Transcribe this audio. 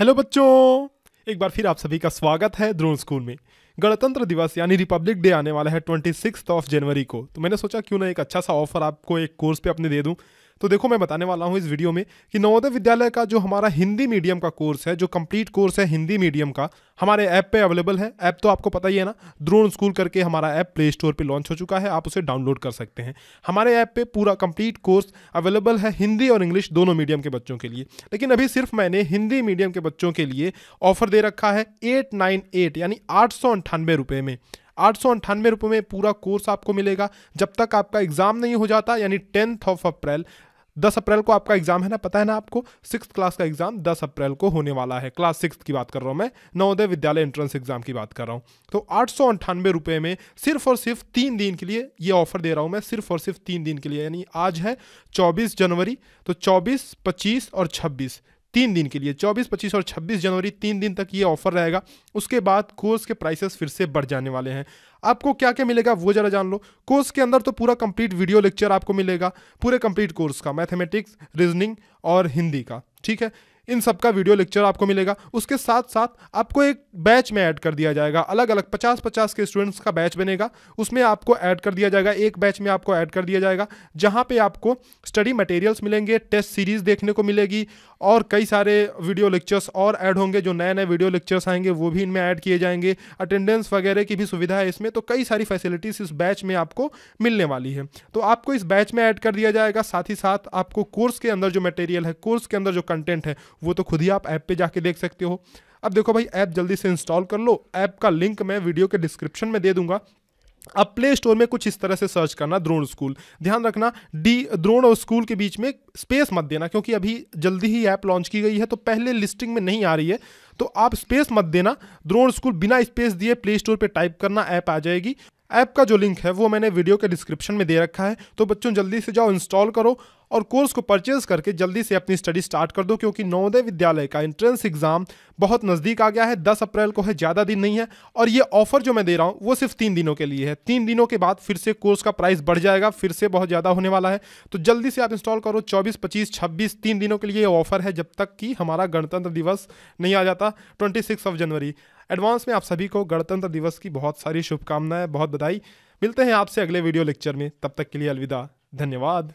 hello बच्चों एक बार फिर आप सभी का स्वागत है ड्रोन स्कूल में गणतंत्र दिवस यानी रिपब्लिक डे आने वाला है ट्वेंटी सिक्स ऑफ जनवरी को तो मैंने सोचा क्यों ना एक अच्छा सा ऑफर आपको एक कोर्स पे अपने दे दूं तो देखो मैं बताने वाला हूँ इस वीडियो में कि नवोदय विद्यालय का जो हमारा हिंदी मीडियम का कोर्स है जो कंप्लीट कोर्स है हिंदी मीडियम का हमारे ऐप पे अवेलेबल है ऐप तो आपको पता ही है ना द्रोण स्कूल करके हमारा ऐप प्ले स्टोर पर लॉन्च हो चुका है आप उसे डाउनलोड कर सकते हैं हमारे ऐप पर पूरा कंप्लीट कोर्स अवेलेबल है हिंदी और इंग्लिश दोनों मीडियम के बच्चों के लिए लेकिन अभी सिर्फ मैंने हिंदी मीडियम के बच्चों के लिए ऑफर दे रखा है एट नाइन एट यानी आठ सौ रुपये में आठ सौ अंठानवे में पूरा कोर्स आपको मिलेगा जब तक आपका एग्ज़ाम नहीं हो जाता यानी टेंथ ऑफ अप्रैल दस अप्रैल को आपका एग्जाम है ना पता है ना आपको सिक्स क्लास का एग्जाम दस अप्रैल को होने वाला है क्लास सिक्स की बात कर रहा हूँ मैं नवोदय विद्यालय एंट्रेंस एग्जाम की बात कर रहा हूँ तो आठ सौ अंठानवे में सिर्फ और सिर्फ तीन दिन के लिए ये ऑफर दे रहा हूँ मैं सिर्फ और सिर्फ तीन दिन के लिए यानी आज है चौबीस जनवरी तो चौबीस पच्चीस और छब्बीस तीन दिन के लिए 24, 25 और 26 जनवरी तीन दिन तक ये ऑफर रहेगा उसके बाद कोर्स के प्राइसेस फिर से बढ़ जाने वाले हैं आपको क्या क्या मिलेगा वो जरा जान लो कोर्स के अंदर तो पूरा कंप्लीट वीडियो लेक्चर आपको मिलेगा पूरे कंप्लीट कोर्स का मैथमेटिक्स रीजनिंग और हिंदी का ठीक है इन सब का वीडियो लेक्चर आपको मिलेगा उसके साथ साथ आपको एक बैच में ऐड कर दिया जाएगा अलग अलग पचास पचास के स्टूडेंट्स का बैच बनेगा उसमें आपको ऐड कर दिया जाएगा एक बैच में आपको ऐड कर दिया जाएगा जहाँ पे आपको स्टडी मटेरियल्स मिलेंगे टेस्ट सीरीज़ देखने को मिलेगी और कई सारे वीडियो लेक्चर्स और ऐड होंगे जो नए नए वीडियो लेक्चर्स आएंगे वो भी इनमें ऐड किए जाएंगे अटेंडेंस वगैरह की भी सुविधा है इसमें तो कई सारी फैसिलिटीज़ इस बैच में आपको मिलने वाली है तो आपको इस बैच में ऐड कर दिया जाएगा साथ ही साथ आपको कोर्स के अंदर जो मटेरियल है कोर्स के अंदर जो कंटेंट है वो तो खुद ही आप ऐप पे जाके देख सकते हो अब देखो भाई ऐप जल्दी से इंस्टॉल कर लो ऐप का लिंक मैं वीडियो के डिस्क्रिप्शन में दे दूंगा अब प्ले स्टोर में कुछ इस तरह से सर्च करना द्रोण स्कूल ध्यान रखना डी द्रोण और स्कूल के बीच में स्पेस मत देना क्योंकि अभी जल्दी ही ऐप लॉन्च की गई है तो पहले लिस्टिंग में नहीं आ रही है तो आप स्पेस मत देना द्रोण स्कूल बिना स्पेस दिए प्ले स्टोर पर टाइप करना ऐप आ जाएगी ऐप का जो लिंक है वो मैंने वीडियो के डिस्क्रिप्शन में दे रखा है तो बच्चों जल्दी से जाओ इंस्टॉल करो और कोर्स को परचेज करके जल्दी से अपनी स्टडी स्टार्ट कर दो क्योंकि नवोदय विद्यालय का एंट्रेंस एग्जाम बहुत नज़दीक आ गया है दस अप्रैल को है ज़्यादा दिन नहीं है और ये ऑफर जो मैं दे रहा हूँ वो सिर्फ तीन दिनों के लिए है तीन दिनों के बाद फिर से कोर्स का प्राइस बढ़ जाएगा फिर से बहुत ज़्यादा होने वाला है तो जल्दी से आप इंस्टॉल करो चौबीस पच्चीस छब्बीस तीन दिनों के लिए ऑफर है जब तक कि हमारा गणतंत्र दिवस नहीं आ जाता ट्वेंटी सिक्स ऑफ जनवरी एडवांस में आप सभी को गणतंत्र दिवस की बहुत सारी शुभकामनाएं बहुत बधाई मिलते हैं आपसे अगले वीडियो लेक्चर में तब तक के लिए अलविदा धन्यवाद